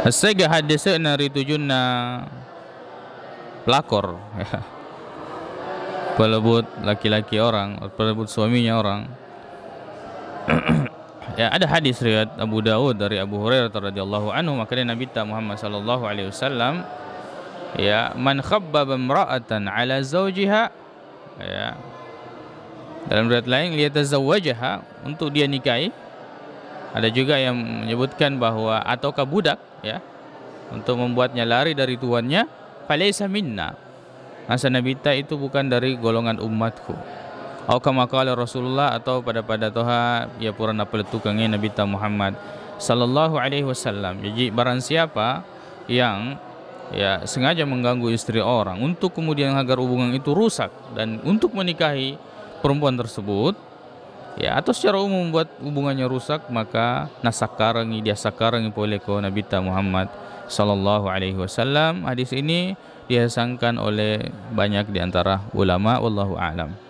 Asaga hadisana ritujunna pelakor ya. pelebut laki-laki orang pelebut suaminya orang ya ada hadis riwayat Abu Dawud dari Abu Hurairah radhiyallahu anhu makanya Nabi ta Muhammad sallallahu alaihi wasallam ya man khabbaba imra'atan ala zawjiha ya dalam riwayat lain lihat tazawwajaha untuk dia nikahi ada juga yang menyebutkan bahwa ataukah budak ya untuk membuatnya lari dari tuannya, falaisa minna. Masa nabita itu bukan dari golongan umatku. Au kama Rasulullah atau pada pada toha ya purana peletukangnya nabita Muhammad sallallahu alaihi wasallam. Jadi barang siapa yang ya sengaja mengganggu istri orang untuk kemudian agar hubungan itu rusak dan untuk menikahi perempuan tersebut ya atau secara umum buat hubungannya rusak maka nasakarangi dia sakarangi oleh ko Nabi Muhammad sallallahu alaihi wasallam hadis ini dihasankan oleh banyak di antara ulama wallahu alam